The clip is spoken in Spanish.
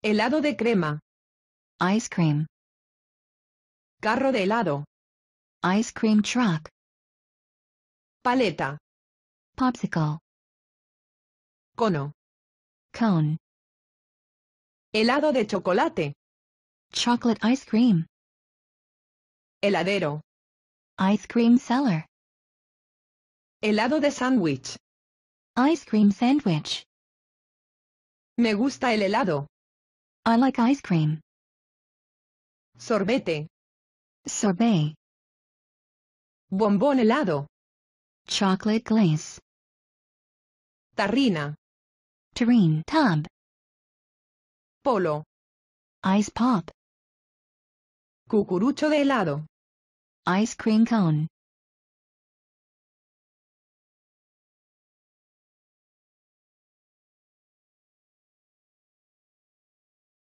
Helado de crema. Ice cream. Carro de helado. Ice cream truck. Paleta. Popsicle. Cono. Cone. Helado de chocolate. Chocolate ice cream. Heladero. Ice cream cellar. Helado de sándwich. Ice cream sandwich. Me gusta el helado. I like ice cream. Sorbete. Sorbet. Bombón helado. Chocolate glaze. Tarrina. Terrine tub. Polo. Ice pop. Cucurucho de helado. Ice cream cone.